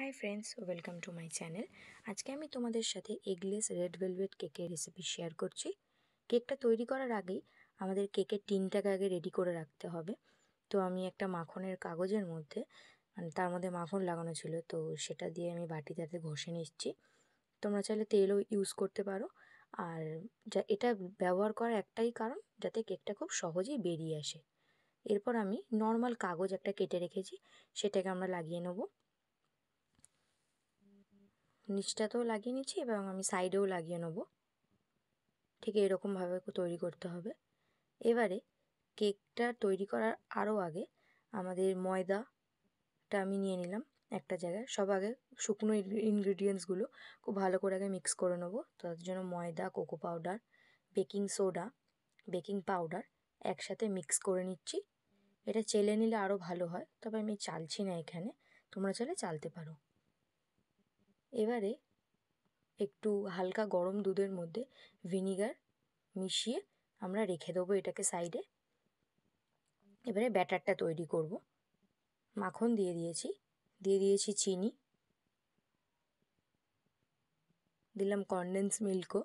high friends welcome to my channel আজকে আমি তোমাদের সাথে এগলেস রেড ভেলভেট কেকের রেসিপি শেয়ার করছি কেকটা তৈরি করার আগেই আমাদের কেকের টিনটাকে আগে রেডি করে রাখতে হবে তো আমি একটা মাখনের কাগজের মধ্যে মানে তার মধ্যে মাখন লাগানো ছিল তো সেটা দিয়ে আমি বাটিটাতে ঘষে নিচ্ছি তোমরা চাইলে তেলও ইউজ করতে পারো আর যা এটা ব্যবহার করার একটাই কারণ যাতে কেকটা খুব সহজেই বেরিয়ে আসে এরপর আমি নর্মাল কাগজ একটা কেটে রেখেছি সেটাকে আমরা লাগিয়ে নেবো নিচটাতেও লাগিয়ে নিচ্ছি এবং আমি সাইডেও লাগিয়ে নেব ঠিক এরকমভাবে তৈরি করতে হবে এবারে কেকটা তৈরি করার আরও আগে আমাদের ময়দাটা আমি নিয়ে নিলাম একটা জায়গায় সব আগে শুকনো ইনগ্রিডিয়েন্টসগুলো খুব ভালো করে আগে মিক্স করে নেবো তার জন্য ময়দা cocoa powder baking soda baking powder একসাথে মিক্স করে নিচ্ছি এটা চেলে নিলে আরও ভালো হয় তবে আমি চালছি না এখানে তোমরা চলে চালতে পারো এবারে একটু হালকা গরম দুধের মধ্যে ভিনিগার মিশিয়ে আমরা রেখে দেবো এটাকে সাইডে এবারে ব্যাটারটা তৈরি করব মাখন দিয়ে দিয়েছি দিয়ে দিয়েছি চিনি দিলাম কন্ডেন্স মিল্কও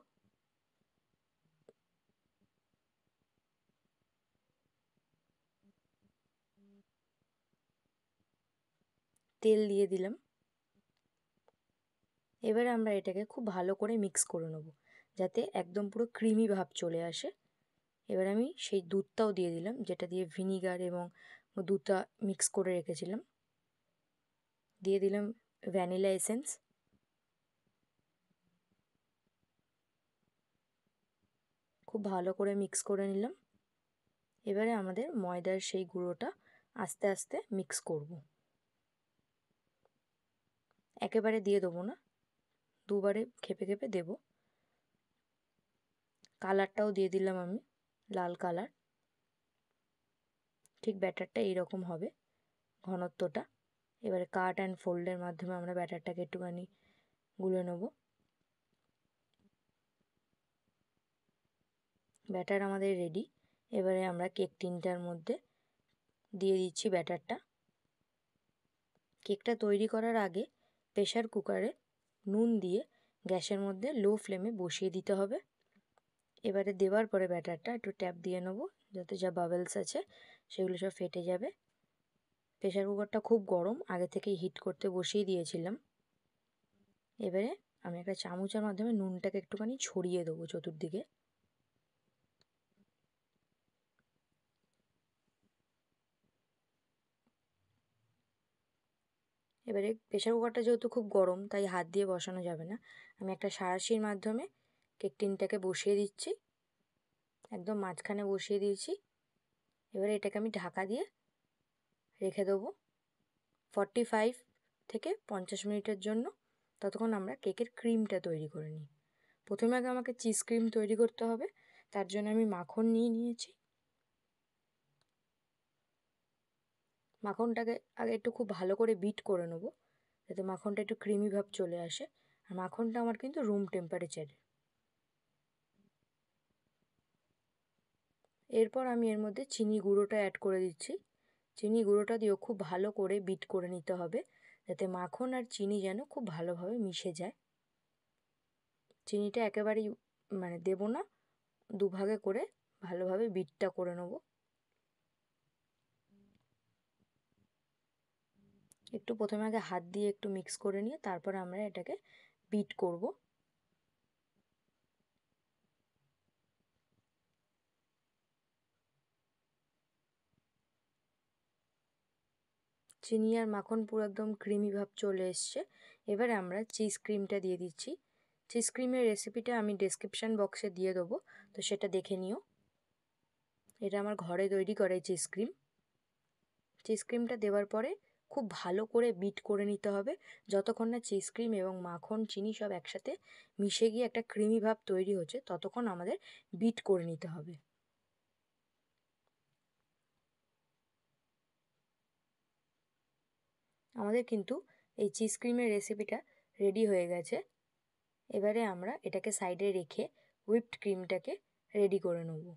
তেল দিয়ে দিলাম এবার আমরা এটাকে খুব ভালো করে মিক্স করে নেব যাতে একদম পুরো ক্রিমি ভাব চলে আসে এবার আমি সেই দুধটাও দিয়ে দিলাম যেটা দিয়ে ভিনিগার এবং দুধটা মিক্স করে রেখেছিলাম দিয়ে দিলাম ভ্যানিলা এসেন্স খুব ভালো করে মিক্স করে নিলাম এবারে আমাদের ময়দার সেই গুঁড়োটা আস্তে আস্তে মিক্স করব একেবারে দিয়ে দেবো না দুবারে খেপে খেপে দেব কালারটাও দিয়ে দিলাম আমি লাল কালার ঠিক ব্যাটারটা এইরকম হবে ঘনত্বটা এবারে কাট অ্যান্ড ফোল্ডের মাধ্যমে আমরা ব্যাটারটাকে একটুখানি গুলে নেব ব্যাটার আমাদের রেডি এবারে আমরা কেক তিনটার মধ্যে দিয়ে দিচ্ছি ব্যাটারটা কেকটা তৈরি করার আগে প্রেশার কুকারে নুন দিয়ে গ্যাসের মধ্যে লো ফ্লেমে বসিয়ে দিতে হবে এবারে দেওয়ার পরে ব্যাটারটা একটু ট্যাপ দিয়ে নেবো যাতে যা বাবেলস আছে সেগুলো সব ফেটে যাবে প্রেশার কুকারটা খুব গরম আগে থেকেই হিট করতে বসিয়ে দিয়েছিলাম এবারে আমি একটা চামচের মাধ্যমে নুনটাকে একটুখানি ছড়িয়ে দেবো চতুর্দিকে এবারে প্রেশার কুকারটা যেহেতু খুব গরম তাই হাত দিয়ে বসানো যাবে না আমি একটা সারাশির মাধ্যমে কেক টিনটাকে বসিয়ে দিচ্ছি একদম মাঝখানে বসিয়ে দিয়েছি এবারে এটাকে আমি ঢাকা দিয়ে রেখে দেবো ফর্টি ফাইভ থেকে পঞ্চাশ মিনিটের জন্য ততক্ষণ আমরা কেকের ক্রিমটা তৈরি করে নিই প্রথমে আগে আমাকে চিজ ক্রিম তৈরি করতে হবে তার জন্য আমি মাখন নিয়ে নিয়েছি মাখনটাকে আগে একটু খুব ভালো করে বিট করে নেবো যাতে মাখনটা একটু ক্রিমি ভাব চলে আসে আর মাখনটা আমার কিন্তু রুম টেম্পারেচারে এরপর আমি এর মধ্যে চিনি গুঁড়োটা অ্যাড করে দিচ্ছি চিনি গুঁড়োটা দিয়েও খুব ভালো করে বিট করে নিতে হবে যাতে মাখন আর চিনি যেন খুব ভালোভাবে মিশে যায় চিনিটা একেবারেই মানে দেব না দুভাগে করে ভালোভাবে বিটটা করে নেবো একটু প্রথমে আগে হাত দিয়ে একটু মিক্স করে নিয়ে তারপর আমরা এটাকে বিট করব চিনি আর মাখন পুরো একদম ক্রিমি ভাব চলে এসছে এবারে আমরা চিজ ক্রিমটা দিয়ে দিচ্ছি চিজ ক্রিমের রেসিপিটা আমি ডিসক্রিপশান বক্সে দিয়ে দেবো তো সেটা দেখে নিও এটা আমার ঘরে তৈরি করে চিজ ক্রিম চিজ ক্রিমটা দেওয়ার পরে খুব ভালো করে বিট করে নিতে হবে যতক্ষণ না চিজ ক্রিম এবং মাখন চিনি সব একসাথে মিশে গিয়ে একটা ক্রিমি ভাব তৈরি হচ্ছে ততক্ষণ আমাদের বিট করে নিতে হবে আমাদের কিন্তু এই চিজ ক্রিমের রেসিপিটা রেডি হয়ে গেছে এবারে আমরা এটাকে সাইডে রেখে হুইপড ক্রিমটাকে রেডি করে নেব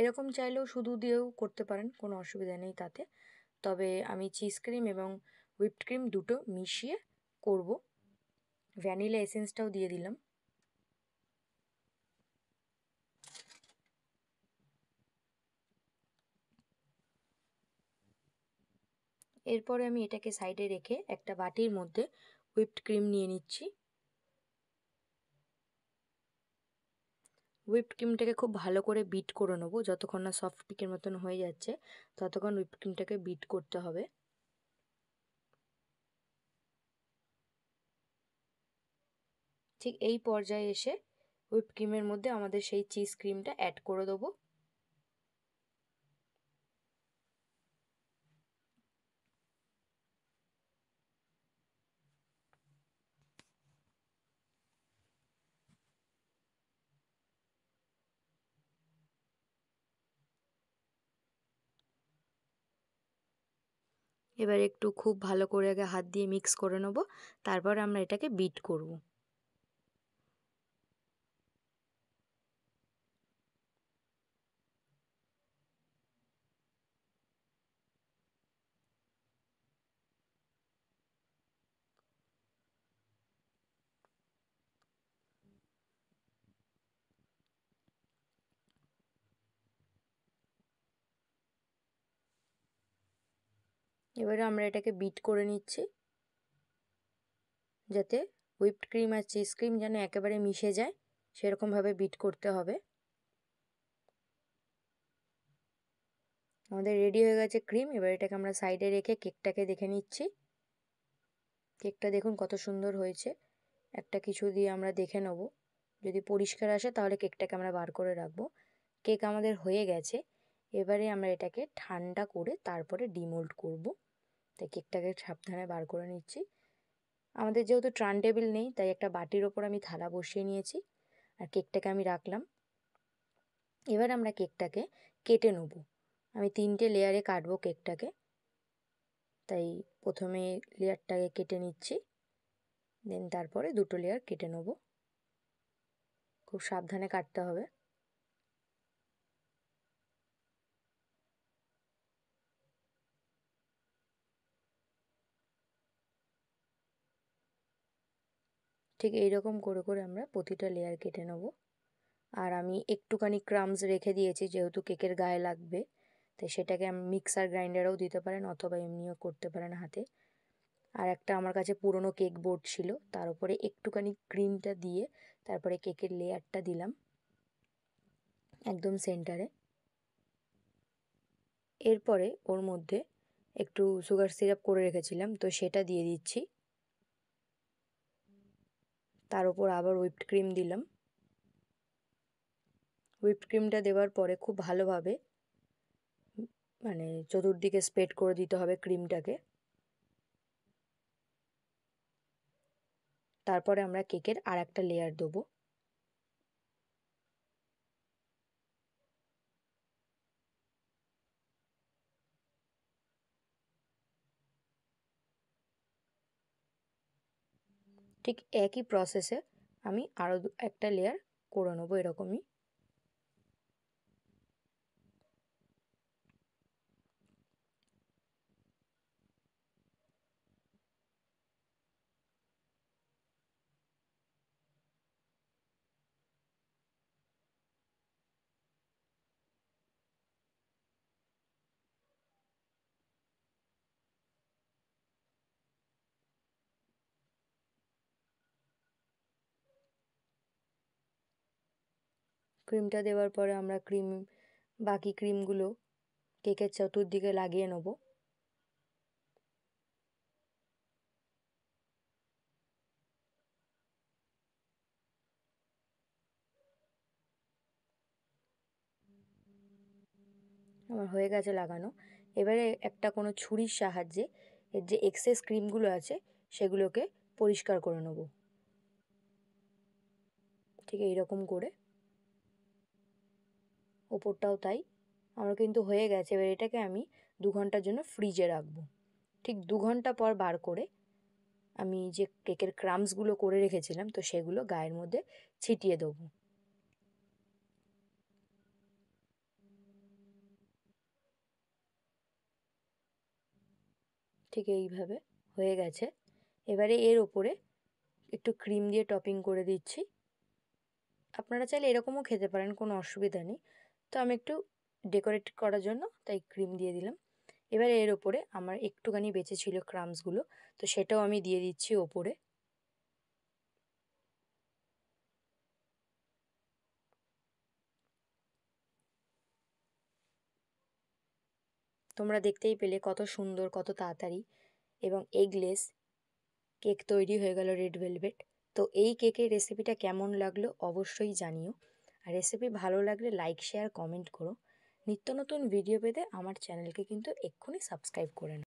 এরকম চাইলেও শুধু দিয়েও করতে পারেন কোনো অসুবিধা নেই তাতে তবে আমি চিজ ক্রিম এবং হুইপড ক্রিম দুটো মিশিয়ে করব ভ্যানিলা এসেন্সটাও দিয়ে দিলাম এরপরে আমি এটাকে সাইডে রেখে একটা বাটির মধ্যে হুইপড ক্রিম নিয়ে নিচ্ছি হুইপ ক্রিমটাকে খুব ভালো করে বিট করে নেবো যতক্ষণ না সফট পিকের মতন হয়ে যাচ্ছে ততক্ষণ হুইপ ক্রিমটাকে বিট করতে হবে ঠিক এই পর্যায়ে এসে হুইপ ক্রিমের মধ্যে আমাদের সেই চিজ ক্রিমটা অ্যাড করে দেবো এবার একটু খুব ভালো করে আগে হাত দিয়ে মিক্স করে নেব তারপর আমরা এটাকে বিট করব এবারে আমরা এটাকে বিট করে নিচ্ছি যাতে হুইপড ক্রিম আর চিজ ক্রিম যেন একেবারে মিশে যায় সেরকমভাবে বিট করতে হবে আমাদের রেডি হয়ে গেছে ক্রিম এবার এটাকে আমরা সাইডে রেখে কেকটাকে দেখে নিচ্ছি কেকটা দেখুন কত সুন্দর হয়েছে একটা কিছু দিয়ে আমরা দেখে নেব যদি পরিষ্কার আসে তাহলে কেকটাকে আমরা বার করে রাখবো কেক আমাদের হয়ে গেছে এবারে আমরা এটাকে ঠান্ডা করে তারপরে ডিমোল্ড করব তাই কেকটাকে সাবধানে বার করে নিচ্ছি আমাদের যেহেতু ট্রান টেবিল নেই তাই একটা বাটির ওপর আমি থালা বসিয়ে নিয়েছি আর কেকটাকে আমি রাখলাম এবার আমরা কেকটাকে কেটে নেব আমি তিনটে লেয়ারে কাটবো কেকটাকে তাই প্রথমে লেয়ারটাকে কেটে নিচ্ছি দেন তারপরে দুটো লেয়ার কেটে নেব খুব সাবধানে কাটতে হবে ঠিক এই রকম করে করে আমরা প্রতিটা লেয়ার কেটে নেব আর আমি একটুখানি ক্রামস রেখে দিয়েছি যেহেতু কেকের গায়ে লাগবে তাই সেটাকে আমি মিক্সার গ্রাইন্ডারও দিতে পারেন অথবা এমনিও করতে পারেন হাতে আর একটা আমার কাছে পুরনো কেক বোর্ড ছিল তার উপরে একটুখানি ক্রিমটা দিয়ে তারপরে কেকের লেয়ারটা দিলাম একদম সেন্টারে এরপরে ওর মধ্যে একটু সুগার সিরাপ করে রেখেছিলাম তো সেটা দিয়ে দিচ্ছি তার ওপর আবার হুইপড ক্রিম দিলাম হুইপড ক্রিমটা দেওয়ার পরে খুব ভালোভাবে মানে চতুর্দিকে স্প্রেড করে দিতে হবে ক্রিমটাকে তারপরে আমরা কেকের আর একটা লেয়ার দেবো ঠিক একই প্রসেসে আমি আরও একটা লেয়ার করে নেবো এরকমই ক্রিমটা দেওয়ার পরে আমরা ক্রিম বাকি ক্রিমগুলো কেকের চতুর্দিকে লাগিয়ে নেব আমার হয়ে গেছে লাগানো এবারে একটা কোনো ছুরির সাহায্যে এর যে এক্সেস ক্রিমগুলো আছে সেগুলোকে পরিষ্কার করে নেব ঠিক এইরকম করে ওপরটাও তাই আমার কিন্তু হয়ে গেছে এবার এটাকে আমি দু ঘন্টার জন্য ফ্রিজে রাখবো ঠিক দু ঘন্টা পর বার করে আমি যে কেকের ক্রামসগুলো করে রেখেছিলাম তো সেগুলো গায়ের মধ্যে ছিটিয়ে দেবো ঠিক এইভাবে হয়ে গেছে এবারে এর ওপরে একটু ক্রিম দিয়ে টপিং করে দিচ্ছি আপনারা চাইলে এরকমও খেতে পারেন কোনো অসুবিধা নেই তো আমি একটু ডেকোরেট করার জন্য তাই ক্রিম দিয়ে দিলাম এবার এর ওপরে আমার একটুখানি বেঁচে ছিল ক্রামসগুলো তো সেটাও আমি দিয়ে দিচ্ছি ওপরে তোমরা দেখতেই পেলে কত সুন্দর কত তাড়াতাড়ি এবং এগলেস কেক তৈরি হয়ে গেল রেড ভেলভেট তো এই কেকের রেসিপিটা কেমন লাগলো অবশ্যই জানিও আর রেসিপি ভালো লাগলে লাইক শেয়ার কমেন্ট করো নিত্য নতুন ভিডিও পেতে আমার চ্যানেলকে কিন্তু এক্ষুনি সাবস্ক্রাইব করে